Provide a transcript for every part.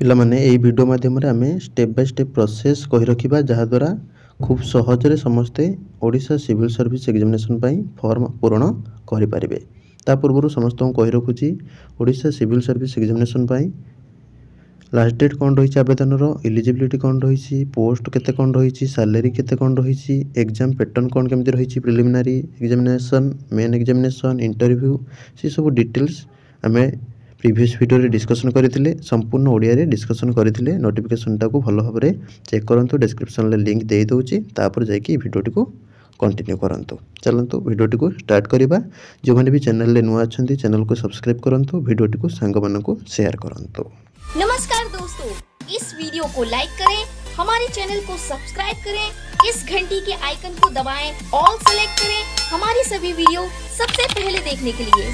ପିଲାମାନେ ଏହି ଭିଡ଼ିଓ ମାଧ୍ୟମରେ ଆମେ ଷ୍ଟେପ୍ ବାଇ ଷ୍ଟେପ୍ ପ୍ରୋସେସ୍ କହି ରଖିବା ଯାହାଦ୍ୱାରା খুব সহজরে সমস্তে Odisha civil service examination form পূরণ করে পারে তা পূর্ব সমস্ত কই রাখুছি Odisha civil service examination last date কম রয়েছে আবেদনর ইলিজিবিলিটি কম রয়েছে পোস্ট কেতে কম রয়েছে স্যালারি কেতে কম রয়েছে এক্সাম প্যাটর্ন কম কেমি রয়েছে preliminary examination main examination interview সেসব ডিটেলস আমি প্রিভিয়স ভিডিওরে ডিসকসন করে সম্পূর্ণ ওড়িয়ারে ডিসকসন করে নোটিফিকেসনটা ভালো ভাবে চেক করতু ডেসক্রিপশনরে লিঙ্ক দিয়ে দেছি তাপরে যাই ভিডিওটি কন্টিনিউ করতু চলতু ভিডিওটি স্টার্ট করা যে বি চ্যানেল নূ অনেক চ্যানেল কু সবসক্রাইব করতু ভিডিওটি সাংগ মানুষ সেয়ার করতু নমস্কার দোস্তো इस वीडियो को लाइक करें हमारे चैनल को सब्सक्राइब करें इस घंटी के आइकन को दबाएं, ऑल सेलेक्ट करें हमारी सभी वीडियो सबसे पहले देखने के लिए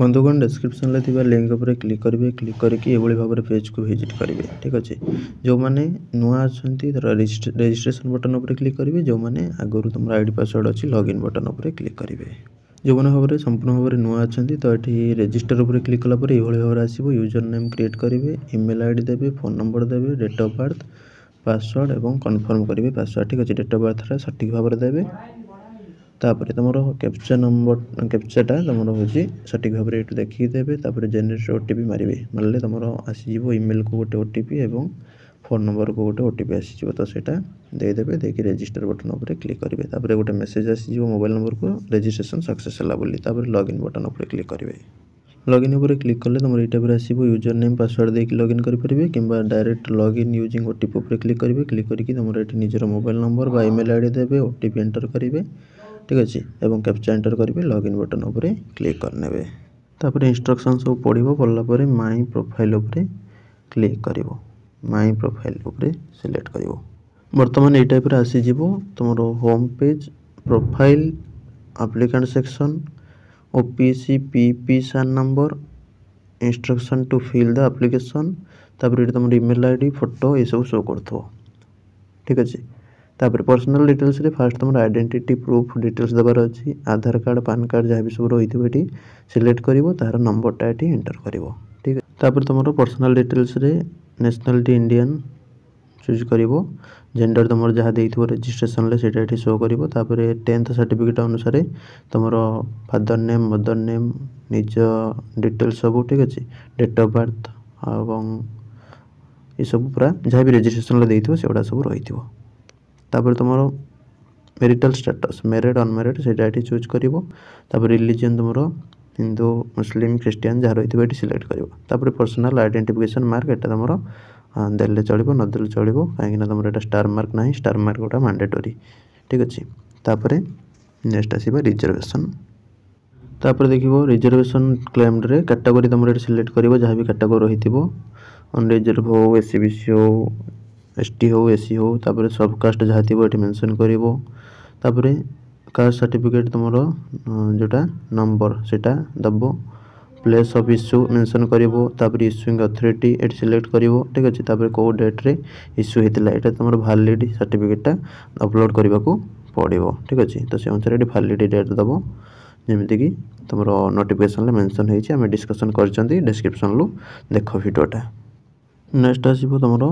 বন্ধুগণ ডেসক্রিপশনরে থাকা লিঙ্ক উপরে ক্লিক করবে ক্লিক করি এভাবে ভাবে পেজকু ভিজিট করবে ঠিক আছে যে নূয়া অনেক ধর রেজিষ্ট্রেসন বটন উপরে ক্লিক করবে যে আগর তোমার আইডি পাসওয়ার্ড অছি লগ ইন বটন উপরে ক্লিক করবে যে ভাবে সম্পূর্ণ ভাবে নূয়া অনেক তো এটি রেজিষ্টর উপরে ক্লিক কলাপরে এইভাবে ভাবে আসবে ইউজর নেম ক্রিয়েট করবে ইমেল আইডি দেবে ফোন নম্বর দেবে ডেট অফ বার্থ পাসওয়ার্ড এবং কনফর্ম করবে পাসওয়ার্ড ঠিক আছে ডেট অফ বার্থটা সঠিক ভাবে দেবে ତାପରେ ତୁମର କ୍ୟାପଚା ନମ୍ବର କ୍ୟାପଚାଟା ତୁମର ହେଉଛି ସଠିକ୍ ଭାବରେ ଏଇଠୁ ଦେଖିକି ଦେବେ ତାପରେ ଜେନେରେଟ୍ ଓ ଟି ପି ମାରିବେ ମାରିଲେ ତୁମର ଆସିଯିବ ଇମେଲ୍କୁ ଗୋଟେ ଓ ଟି ପି ଏବଂ ଫୋନ୍ ନମ୍ବରକୁ ଗୋଟେ ଓ ଟି ପି ଆସିଯିବ ତ ସେଇଟା ଦେଇଦେବେ ଦେଇକି ରେଜିଷ୍ଟର ବଟନ୍ ଉପରେ କ୍ଲିକ୍ କରିବେ ତାପରେ ଗୋଟେ ମେସେଜ୍ ଆସିଯିବ ମୋବାଇଲ୍ ନମ୍ବରକୁ ରେଜିଷ୍ଟ୍ରେସନ୍ ସକ୍ସେସ୍ ହେଲା ବୋଲି ତାପରେ ଲଗ୍ଇନ୍ ବଟନ୍ ଉପରେ କ୍ଲିକ୍ କରିବେ ଲଗ୍ଇନ୍ ଉପରେ କ୍ଲିକ୍ କଲେ ତୁମର ଏଇ ଟାଇପ୍ରେ ଆସିବ ୟୁଜର୍ ନେମ୍ ପାସୱାର୍ଡ଼ ଦେଇକି ଲଗ୍ଇନ୍ କରିପାରିବେ କିମ୍ବା direct login using O T P ଉପରେ କ୍ଲିକ୍ କରିବେ କ୍ଲିକ୍ କରିକି ତୁମର ଏଠି ନିଜର ମୋବାଇଲ୍ ନମ୍ବର ବା ଇମେଲ୍ ଆଇ ଡ଼ି ଦେବେ ଓ ଟି ପି ଏଣ୍ଟର୍ କରିବେ ঠিক আছে এবং ক্যাপচা এন্টর করবে লগ ইন বটন উপরে ক্লিক করে তাপরে ইনস্ট্রকশন সব পড়ব পড়া পরে মাই প্রোফাইল উপরে ক্লিক করব মাই প্রোফাইল উপরে সিলেক্ট করব বর্তমান এই টাইপের আসিযোগ তোমার home page profile applicant section OPSC পিপি সার number instruction to fill the application তাপরে এটি তোমার ইমেল আইডি ফটো এসব শো করুথ ঠিক আছে ତାପରେ ପର୍ସନାଲ୍ ଡିଟେଲ୍ସରେ ଫାର୍ଷ୍ଟ ତୁମର ଆଇଡେଣ୍ଟିଟି ପ୍ରୁଫ୍ ଡିଟେଲ୍ସ ଦେବାର ଅଛି ଆଧାର କାର୍ଡ଼ ପାନ୍ କାର୍ଡ଼ ଯାହା ବି ସବୁ ରହିଥିବ ଏଠି ସିଲେକ୍ଟ କରିବ ତାହାର ନମ୍ବରଟା ଏଠି ଏଣ୍ଟର୍ କରିବ ଠିକ୍ ତାପରେ ତୁମର ପର୍ସନାଲ୍ ଡିଟେଲ୍ସରେ ନ୍ୟାସନାଲିଟି ଇଣ୍ଡିଆନ୍ ଚୁଜ୍ କରିବ ଜେଣ୍ଡର ତୁମର ଯାହା ଦେଇଥିବ ରେଜିଷ୍ଟ୍ରେସନରେ ସେଇଟା ଏଠି ଶୋ କରିବ ତାପରେ ଟେନ୍ଥ ସାର୍ଟିଫିକେଟ୍ ଅନୁସାରେ ତୁମର ଫାଦର୍ ନେମ୍ ମଦର୍ ନେମ୍ ନିଜ ଡିଟେଲ୍ସ ସବୁ ଠିକ୍ ଅଛି ଡେଟ୍ ଅଫ୍ ବାର୍ଥ ଏବଂ ଏସବୁ ପୁରା ଯାହା ବି ରେଜିଷ୍ଟ୍ରେସନରେ ଦେଇଥିବ ସେଗୁଡ଼ା ସବୁ ରହିଥିବ তারপরে তোমার মেরিটাল ଷ୍ଟାଟସ୍ ମ୍ୟାରେଡ଼୍ ଅନମ୍ୟାରେଡ଼୍ ସେଇଟା ଏଠି ଚୁଜ୍ କରିବ ତାପରେ ରିଲିଜିଅନ୍ ତୁମର ହିନ୍ଦୁ ମୁସଲିମ୍ ଖ୍ରୀଷ୍ଟିଆନ୍ ଯାହା ରହିଥିବ ଏଠି ସିଲେକ୍ଟ କରିବ ତାପରେ ପର୍ସନାଲ୍ ଆଇଡେଣ୍ଟିଫିକେସନ୍ ମାର୍କ ଏଇଟା ତୁମର ଦେଲେ ଚଳିବ ନଦେଲେ ଚଳିବ କାହିଁକିନା ତୁମର ଏଇଟା ଷ୍ଟାର୍ ମାର୍କ ନାହିଁ ଷ୍ଟାର୍ ମାର୍କ ଗୋଟେ ମାଣ୍ଡେଟୋରୀ ଠିକ୍ ଅଛି ତାପରେ ନେକ୍ସଟ୍ ଆସିବ ରିଜର୍ଭେସନ୍ ତାପରେ ଦେଖିବ ରିଜର୍ଭେସନ୍ କ୍ଲେମ୍ରେ କାଟାଗୋରୀ ତୁମର ଏଠି ସିଲେକ୍ଟ କରିବ ଯାହା ବି କାଟାଗୋରୀ ରହିଥିବ ଅନ୍ ରିଜର୍ଭ ହଉ ଏସ୍ ସି ବି ସି ହଉ ଏସ୍ ଟି ହେଉ ଏସ୍ ସି ହେଉ ତା'ପରେ ସବ୍ କାଷ୍ଟ ଯାହା ଥିବ ଏଠି ମେନସନ୍ କରିବ ତା'ପରେ କାଷ୍ଟ ସାର୍ଟିଫିକେଟ୍ ତୁମର ଯେଉଁଟା ନମ୍ବର ସେଇଟା ଦେବ ପ୍ଲେସ୍ ଅଫ୍ ଇସ୍ୟୁ ମେନସନ୍ କରିବ ତା'ପରେ ଇସ୍ୟୁଇଂ ଅଥରିଟି ଏଠି ସିଲେକ୍ଟ କରିବ ଠିକ୍ ଅଛି ତା'ପରେ କେଉଁ ଡେଟ୍ରେ ଇସ୍ୟୁ ହେଇଥିଲା ଏଇଟା ତୁମର ଭ୍ୟାଲିଡ଼ ସାର୍ଟିଫିକେଟ୍ଟା ଅପଲୋଡ଼ କରିବାକୁ ପଡ଼ିବ ଠିକ୍ ଅଛି ତ ସେ ଅନୁସାରେ ଏଠି ଭ୍ୟାଲିଡ଼ ଡେଟ୍ ଦେବ ଯେମିତିକି ତୁମର ନୋଟିଫିକେସନ୍ରେ ମେନସନ୍ ହେଇଛି ଆମେ ଡିସ୍କସନ୍ କରିଛନ୍ତି ଡିସ୍କ୍ରିପ୍ସନ୍ରୁ ଦେଖ ଭିଡ଼ିଓଟା ନେକ୍ସଟ ଆସିବ ତୁମର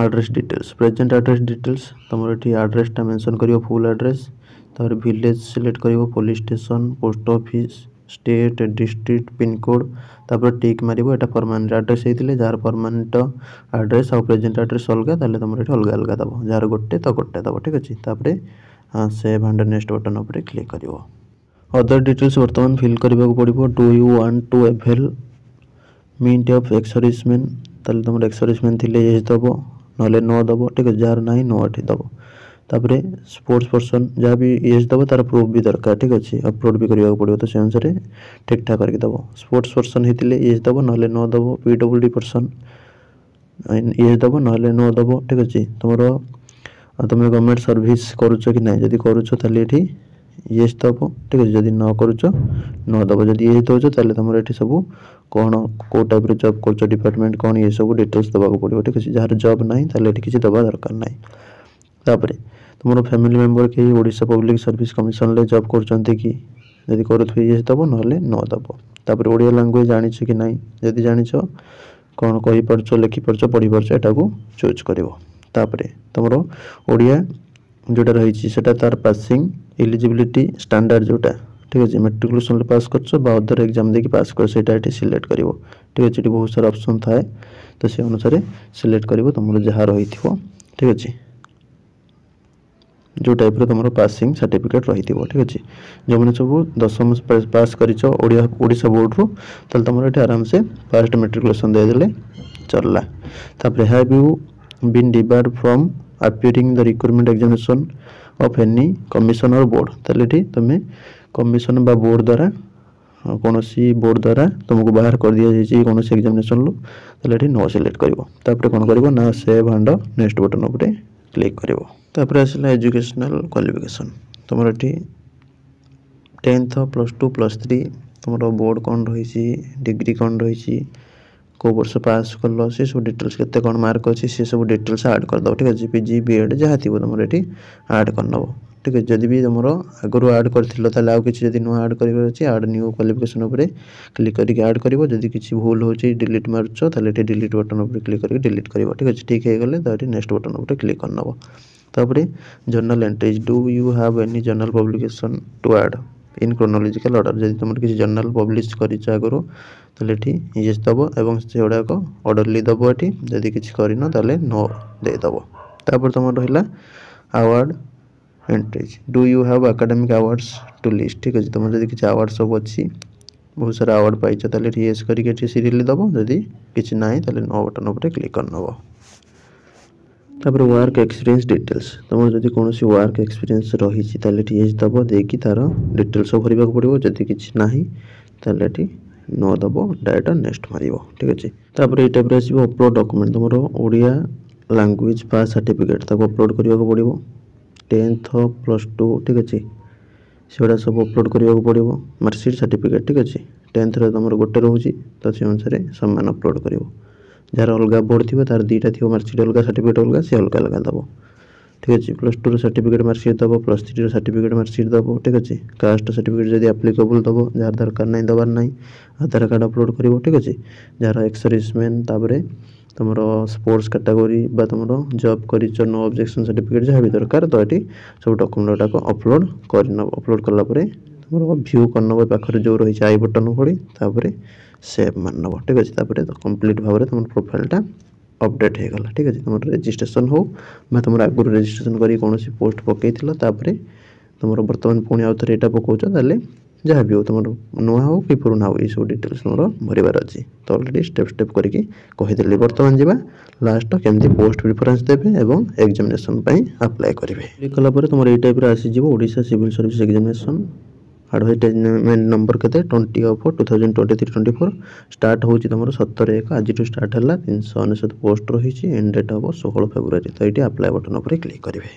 address details present address details ତୁମର ଏଠି ଆଡ୍ରେସ୍ଟା ମେନସନ୍ କରିବ ଫୁଲ୍ ଆଡ୍ରେସ୍ ତା'ପରେ ଭିଲେଜ୍ ସିଲେକ୍ଟ କରିବ police station post office state district pincode ତା'ପରେ ଟିକ୍ ମାରିବ ଏଇଟା ପର୍ମାନେଣ୍ଟ ଆଡ୍ରେସ୍ ହେଇଥିଲେ ଯାହାର ପର୍ମାନେଣ୍ଟ ଆଡ୍ରେସ୍ ଆଉ ପ୍ରେଜେଣ୍ଟ ଆଡ୍ରେସ୍ ଅଲଗା ତା'ହେଲେ ତୁମର ଏଠି ଅଲଗା ଅଲଗା ଦେବ ଯାହାର ଗୋଟେ ତ ଗୋଟେ ଦେବ ଠିକ୍ ଅଛି ତା'ପରେ ସେଭ୍ ଆଣ୍ଡ ନେକ୍ସଟ ବଟନ୍ ଉପରେ କ୍ଲିକ୍ କରିବ ଅଦର୍ ଡିଟେଲ୍ସ ବର୍ତ୍ତମାନ ଫିଲ୍ କରିବାକୁ ପଡ଼ିବ do you want to availment of exservicemen ତାହେଲେ ତୁମର ଏକ୍ସରିସମେନ୍ ଥିଲେ ଏଜ୍ ଦେବ নহলে ন দেব ঠিক আছে ଯାହାର ନାହିଁ ନଟି ଦେବ ତାପରେ ସ୍ପୋର୍ଟସ୍ ପର୍ସନ୍ ଯାହା ବି ଏଜ୍ ଦେବ ତା'ର ପ୍ରୁଫ୍ ବି ଦରକାର ଠିକ୍ ଅଛି ଅପଲୋଡ଼୍ ବି କରିବାକୁ ପଡ଼ିବ ତ ସେ ଅନୁସାରେ ଠିକ୍ଠାକ୍ କରିକି ଦେବ ସ୍ପୋର୍ଟସ୍ ପର୍ସନ୍ ହେଇଥିଲେ ଏଜ୍ ଦେବ ନହେଲେ ନ ଦେବ P W D person age ଦେବ ନହେଲେ ନ ଦେବ ଠିକ୍ ଅଛି ତୁମର ତୁମେ ଗଭର୍ଣ୍ଣମେଣ୍ଟ ସର୍ଭିସ୍ କରୁଛ କି ନାହିଁ ଯଦି କରୁଛ ତାହେଲେ ଏଠି येस दब ठीक है जदि न कर नदब जब ये दौ तुम ये सब कौन कौ टाइप जब कर डिपार्टमेंट कौन ये सब डिटेल्स देवाक पड़ो ठीक है जहाँ जब ना किसी दवा दरकार ना तापर तुम फैमिली मेम्बर कहीं ओडा पब्लिक सर्विस कमिशन में जब करी करेंगे ये दब ना नदब तापर ओडिया लांगुएज जाचे कि ना जी जा कौन कही पार्च लेखिपार्च पढ़ी पार्च एटा को चूज कर तुम ओडिया जोटा रही तार पासिंग इलिजिबिलिटी स्टैंडर्ड जोटा ठीक है मेट्रिकुलेसन पास कर अदर एक्जाम देखिए पास कर सही सिलेक्ट कर ठीक है ये बहुत सारा अप्सन थाए तो से अनुसार सिलेक्ट कर तुम जहाँ रही थो ठीक अच्छे जो टाइप तुम पासिंग सार्टिफिकेट रही थी ठीक अच्छे जो मैंने सब दशम पास करोड़ बोर्ड रु तुम ये आराम से फास्ट मेट्रिकुलेसन देदेले चलला तापर have you been debarred from appearing the recruitment examination of any commission or board তাহলে এটি তুমি কমিশন বা বোর্ড দ্বারা কোণী বোর্ড দ্বারা তোমাকে বাহার করে দিয়ে যাই কোণী এক্সামিনেশন লু তাহলে এটি ন সিলেক্ট করব তাপরে কোণ করব না সেভ হ্যান্ড নেক্সট বটন উপরে ক্লিক করব তাপরে আসলা এজুকেশনাল কোয়ালিফিকেসন তোমার এটি tenth plus two plus three তোমার বোর্ড কোণ রয়েছে ডিগ্রি কোণ କେଉଁ ବର୍ଷ ପାସ୍ କଲ ସେସବୁ ଡିଟେଲ୍ସ କେତେ କ'ଣ ମାର୍କ ଅଛି ସେସବୁ ଡିଟେଲ୍ସ ଆଡ଼୍ କରିଦେବ ଠିକ୍ ଅଛି ପିଜି ବି ଏଡ଼୍ ଯାହା ଥିବ ତୁମର ଏଠି ଆଡ଼୍ କରିନେବ ଠିକ୍ ଅଛି ଯଦି ବି ତୁମର ଆଗରୁ ଆଡ଼୍ କରିଥିଲ ତାହେଲେ ଆଉ କିଛି ଯଦି ନୂଆ ଆଡ଼୍ କରିବାର ଅଛି ଆଡ଼୍ ନ୍ୟୁ କ୍ୱାଲିଫିକେସନ୍ ଉପରେ କ୍ଲିକ୍ କରିକି ଆଡ଼୍ କରିବ ଯଦି କିଛି ଭୁଲ ହେଉଛି ଡିଲିଟ୍ ମାରୁଛ ତାହେଲେ ଏଠି ଡିଲିଟ୍ ବଟନ୍ ଉପରେ କ୍ଲିକ୍ କରିକି ଡିଲିଟ୍ କରିବ ଠିକ୍ ଅଛି ଠିକ୍ ହେଇଗଲେ ତ ଏଠି ନେକ୍ସଟ ବଟନ୍ ଉପରେ କ୍ଲିକ୍ କରିନେବ ତାପରେ journal entries do you have any journal publication to add in chronological order ଯଦି ତୁମର କିଛି ଜର୍ନାଲ୍ ପବ୍ଲିଶ କରିଛ ଆଗରୁ ये ये दब एवं से गुड़ाक अर्डरली दब ये जदि किसी कर देदेव नो तापर तुम रहा award entries do you have academic awards to list ठीक अच्छे तुम जब किसी आवार्ड सब अच्छी बहुत सारा आवार्ड पाइज तेल ये करके सीरीयली दब जदि किसी ना तो नो बटन क्लिक कर नब तापर वर्क एक्सपीरियंस डिटेल्स तुम जब कौन वर्क एक्सपीरियंस रही दब देखिए तार डिटेल्स भरवाक पड़ो जदि किसी ना तो ନ ଦେବ ଡାଇରେକ୍ଟ ନେକ୍ସଟ ମାରିବ ଠିକ ଅଛି ତାପରେ ଏଇ ଟାଇପ୍ରେ ଆସିବ ଅପଲୋଡ଼ ଡକୁମେଣ୍ଟ ତୁମର ଓଡ଼ିଆ ଲାଙ୍ଗୁଏଜ ବା ସାର୍ଟିଫିକେଟ୍ ତାକୁ ଅପଲୋଡ଼ କରିବାକୁ ପଡ଼ିବ ଟେନ୍ଥ ପ୍ଲସ୍ ଟୁ ଠିକ ଅଛି ସେଗୁଡ଼ା ସବୁ ଅପଲୋଡ଼ କରିବାକୁ ପଡ଼ିବ ମାର୍କସିଟ୍ ସାର୍ଟିଫିକେଟ୍ ଠିକ ଅଛି ଟେନ୍ଥରେ ତୁମର ଗୋଟେ ରହୁଛି ତ ସେ ଅନୁସାରେ ସମାନ ଅପଲୋଡ଼ କରିବ ଯାହାର ଅଲଗା ବୋର୍ଡ଼ ଥିବ ତାର ଦୁଇଟା ଥିବ ମାର୍କସିଟ୍ ଅଲଗା ସାର୍ଟିଫିକେଟ୍ ଅଲଗା ସେ ଅଲଗା ଅଲଗା ଦେବ ঠিক ଅଛି ପ୍ଲସ୍ ଟୁର ସାର୍ଟିଫିକେଟ୍ ମାର୍କସିଟ୍ ଦେବ ପ୍ଲସ୍ ଥ୍ରୀର ସାର୍ଟିଫିକେଟ୍ ମାର୍କସିଟ୍ ଦେବ ଠିକ୍ ଅଛି କାଷ୍ଟ ସାର୍ଟିଫିକେଟ୍ ଯଦି ଆପ୍ଲିକେବୁଲ୍ ଦେବ ଯାହାର ଦରକାର ନାହିଁ ଦେବାର ନାହିଁ ଆଧାର କାର୍ଡ଼ ଅପଲୋଡ଼୍ କରିବ ଠିକ୍ ଅଛି ଯାହାର ଏକ୍ସସର୍ଭିସମ୍ୟାନ୍ ତା'ପରେ ତୁମର ସ୍ପୋର୍ଟସ୍ କାଟାଗୋରୀ ବା ତୁମର ଜବ୍ କରିଛ ନୋ ଅବଜେକ୍ସନ୍ ସାର୍ଟିଫିକେଟ୍ ଯାହା ବି ଦରକାର ତ ଏଠି ସବୁ ଡକ୍ୟୁମେଣ୍ଟଟାକୁ ଅପଲୋଡ଼୍ କରିନେବ ଅପଲୋଡ଼୍ କଲା ପରେ ତୁମର ଭ୍ୟୁ କରିନେବ ପାଖରେ ଯେଉଁ ରହିଛି ଆଇ ବଟନ୍ ଭଳି ତାପରେ ସେଭ୍ ମାରିନେବ ଠିକ୍ ଅଛି ତାପରେ କମ୍ପ୍ଲିଟ୍ ଭାବରେ ତୁମର ପ୍ରୋଫାଇଲ୍ଟା ଅପଡ଼େଟ୍ ହୋଇଗଲା ଠିକ୍ ଅଛି ତୁମର ରେଜିଷ୍ଟ୍ରେସନ୍ ହେଉ ବା ତୁମର ଆଗରୁ ରେଜିଷ୍ଟ୍ରେସନ୍ କରି କୌଣସି ପୋଷ୍ଟ ପକାଇଥିଲ ତାପରେ ତୁମର ବର୍ତ୍ତମାନ ପୁଣି ଆଉ ଥରେ ଏଇଟା ପକାଉଛ ତାହେଲେ ଯାହା ବି ହେଉ ତୁମର ନୂଆ ହେଉ କି ପୁରୁଣା ହେଉ ଏଇସବୁ ଡିଟେଲ୍ସ ତୁମର ଭରିବାର ଅଛି ତ ଅଲରେଡ଼ି ଷ୍ଟେପ୍ ଷ୍ଟେପ୍ କରିକି କହିଦେଲି ବର୍ତ୍ତମାନ ଯିବା ଲାଷ୍ଟ କେମିତି ପୋଷ୍ଟ ପ୍ରିଫରେନ୍ସ ଦେବେ ଏବଂ ଏକ୍ଜାମିନେସନ୍ ପାଇଁ ଆପ୍ଲାଏ କରିବେ କଲା ପରେ ତୁମର ଏଇ ଟାଇପ୍ର ଆସିଯିବ Odisha civil service examination advertisement number କେତେ twenty of two thousand twenty three twenty four start ହେଉଛି ତୁମର ସତର ଏକ ଆଜିଠୁ ଷ୍ଟାର୍ଟ ହେଲା ତିନିଶହ ଅନେଶତ ପୋଷ୍ଟ ରହିଛି ଏଣ୍ଡ ଡେଟ୍ ହେବ ଷୋହଳ ଫେବୃଆରୀ ତ ଏଇଠି ଆପ୍ଲାଏ ବଟନ୍ ଉପରେ କ୍ଲିକ୍ କରିବେ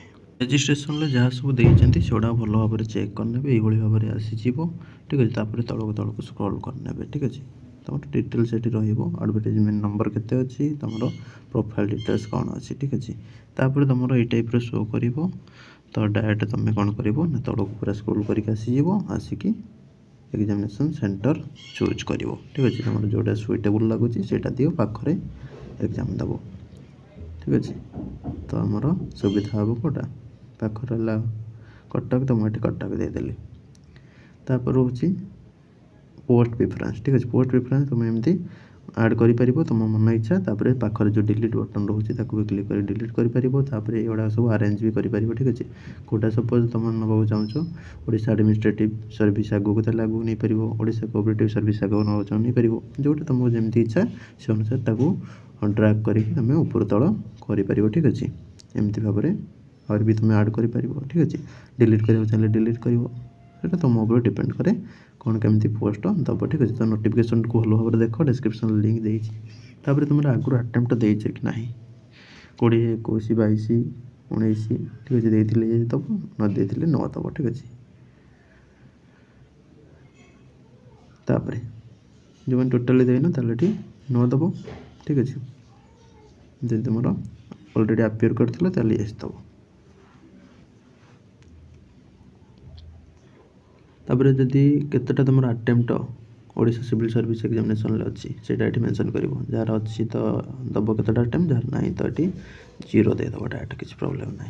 ରେଜିଷ୍ଟ୍ରେସନରେ ଯାହା ସବୁ ଦେଇଛନ୍ତି ସେଗୁଡ଼ାକ ଭଲ ଭାବରେ ଚେକ୍ କରିନେବେ ଏଇଭଳି ଭାବରେ ଆସିଯିବ ଠିକ୍ ଅଛି ତାପରେ ତଳକୁ ତଳକୁ ସ୍କ୍ରଲ୍ କରିନେବେ ଠିକ୍ ଅଛି ତୁମର ଡିଟେଲ୍ସ ସେଠି ରହିବ ଆଡ଼ଭର୍ଟାଇଜମେଣ୍ଟ ନମ୍ବର କେତେ ଅଛି ତୁମର ପ୍ରୋଫାଇଲ୍ ଡିଟେଲ୍ସ କ'ଣ ଅଛି ଠିକ୍ ଅଛି ତାପରେ ତୁମର ଏଇ ଟାଇପ୍ର ଶୋ କରିବ ତ ଡାଇରେକ୍ଟ ତୁମେ କ'ଣ କରିବ ନା ତଳକୁ ପୁରା ସ୍କ୍ରୋଲ୍ କରିକି ଆସିଯିବ ଆସିକି ଏକ୍ଜାମିନେସନ୍ ସେଣ୍ଟର ଚୁଜ୍ କରିବ ଠିକ୍ ଅଛି ତୁମର ଯେଉଁଟା ସୁଇଟେବୁଲ୍ ଲାଗୁଛି ସେଇଟା ଦିଅ ପାଖରେ ଏକ୍ଜାମ୍ ଦେବ ଠିକ୍ ଅଛି ତ ଆମର ସୁବିଧା ହେବ କେଉଁଟା ପାଖରେ ହେଲା କଟକ ତ ମୁଁ ଏଠି କଟକ ଦେଇଦେଲି ତାପରେ ହେଉଛି ପୋଷ୍ଟ ପ୍ରିଫରେନ୍ସ ଠିକ୍ ଅଛି ପୋଷ୍ଟ ପ୍ରିଫରେନ୍ସ ତୁମେ ଏମିତି ଆଡ଼୍ କରିପାରିବ ତୁମ ମନ ଇଚ୍ଛା ତା'ପରେ ପାଖରେ ଯେଉଁ ଡିଲିଟ୍ ବଟନ୍ ରହୁଛି ତାକୁ ବି କ୍ଲିକ୍ କରି ଡିଲିଟ୍ କରିପାରିବ ତା'ପରେ ଏଗୁଡ଼ା ସବୁ ଆରେଞ୍ଜ ବି କରିପାରିବ ଠିକ୍ ଅଛି କେଉଁଟା ସପୋଜ୍ ତୁମେ ନେବାକୁ ଚାହୁଁଛ ଓଡ଼ିଶା ଆଡ଼ମିନିଷ୍ଟ୍ରେଟିଭ୍ ସର୍ଭିସ୍ ଆଗକୁ ତାହେଲେ ଆଗକୁ ନେଇପାରିବ ଓଡ଼ିଶା କୋପରେଟିଭ୍ ସର୍ଭିସ୍ ଆଗକୁ ନେବାକୁ ଚାହୁଁ ନେଇପାରିବ ଯେଉଁଟା ତୁମକୁ ଯେମିତି ଇଚ୍ଛା ସେ ଅନୁସାରେ ତାକୁ ଡ୍ରାଗ୍ କରିକି ତୁମେ ଉପର ତଳ କରିପାରିବ ଠିକ୍ ଅଛି ଏମିତି ଭାବରେ ଆହୁରି ବି ତୁମେ ଆଡ଼୍ କରିପାରିବ ଠିକ୍ ଅଛି ଡିଲିଟ୍ କରିବାକୁ ଚାହିଁଲେ ଡିଲିଟ୍ କରିବ सेटा तुम उपर डिपेंड करे कौन केमती पोस्ट दब ठीक अच्छे तो नोटिकेसन को भल भाव देख डिस्क्रिपन लिंक देपर तुम आगुरी आटेम्प्ट दे कि ना कोड़े एक बैश उन्नीस ठीक अच्छे देते दब नदे न दब ठीक अच्छे तापर जो मैंने टोटाली देवे ना तो न दब ठीक अच्छे जो तुम अलरेडी आपिययर करते इस दबा तापर जदि केत attempt Odisha civil service examination अच्छी से मेनसन कर जार अच्छी तो दब कत आटेम जार ना तो ये जीरो देदेव डाट किसी प्रोब्लेम ना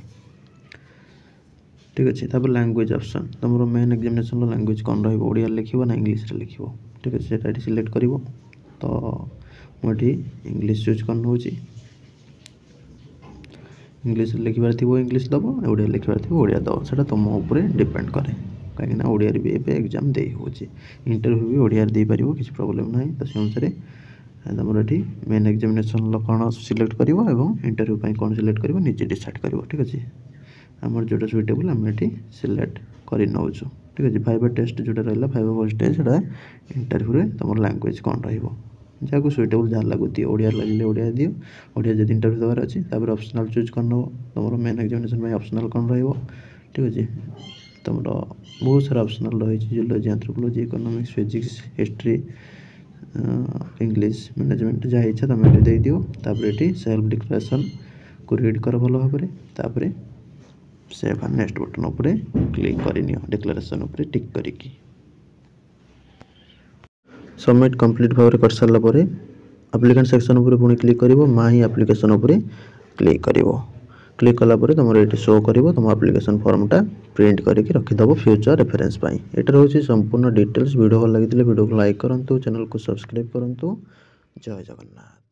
ठीक अच्छे तापर लांगुएज अप्सन तुम मेन एक्जामेसन लांगुएज कौन रहा ओडिया लिखे ना इंग्लीश लिख ठीक अच्छे से सिलेक्ट कर तो मुझे इंग्लीश चूज कर इंग्लीश लिखबार थी इंग्लीश दबो ओडिया ओडिया दबो सेटा तुम उपरे डिपेंड कै कहीं ओडिया भी एवं एक्जाम दे होचे इंटरव्यू भी ओडिया दे पार किसी प्रोब्लेम ना तो अनुसार तुम ये मेन एक्जामेसन कौन सिलेक्ट कर इंटरव्यू पर कौन सिलेक्ट कर निजे डिसाइड कर ठीक अच्छे आम जो सुइटेबल आम ये सिलेक्ट कर नौ ठीक अच्छे फाइव टेस्ट जो रहा फाइव फर्स्ट से इंटरव्यू में तुम लांगुएज कौन रहा जहाँ सुइटेबुल जहाँ लगू दि ओडिया लगे ओडिया दि ओडिया जब इंटरव्यू देवार अच्छे अपसनाल चूज कर नौ तुम मेन एक्जामेसन अप्सनाल कौन रोक ठीक अच्छे ତମର ବହୁତ ସାରା ଅପସନାଲ୍ ରହିଛି zoology anthropology economics physics history English management ଯାହା ଇଚ୍ଛା ତମେ ଏଠି ଦେଇଦିଅ ତାପରେ ଏଠି ସେଲ୍ଫ ଡିକ୍ଲାରେସନ୍କୁ ରିଡ଼୍ କର ଭଲ ଭାବରେ ତାପରେ ସେଭ୍ ଆଣ୍ଡ ନେକ୍ସଟ ବଟନ୍ ଉପରେ କ୍ଲିକ୍ କରିନିଅ ଡିକ୍ଲାରେସନ୍ ଉପରେ ଟିକ୍ କରିକି सबमिट कम्प्लीट भाव कर सारापर आप्लिकेट सेक्शन पर पुणी क्लिक कर माँ ही आप्लिकेसन क्लिक कर କ୍ଲିକ୍ କଲାପରେ ତୁମର ଏଠି ଶୋ କରିବ ତୁମ ଆପ୍ଲିକେସନ୍ ଫର୍ମଟା ପ୍ରିଣ୍ଟ କରିକି ରଖିଦେବ ଫ୍ୟୁଚର୍ ରେଫରେନ୍ସ ପାଇଁ ଏଇଟା ରହୁଛି ସମ୍ପୂର୍ଣ୍ଣ ଡିଟେଲ୍ସ ଭିଡ଼ିଓ ଭଲ ଲାଗିଥିଲେ ଭିଡ଼ିଓକୁ ଲାଇକ୍ କରନ୍ତୁ ଚ୍ୟାନେଲକୁ ସବସ୍କ୍ରାଇବ୍ କରନ୍ତୁ ଜୟ ଜଗନ୍ନାଥ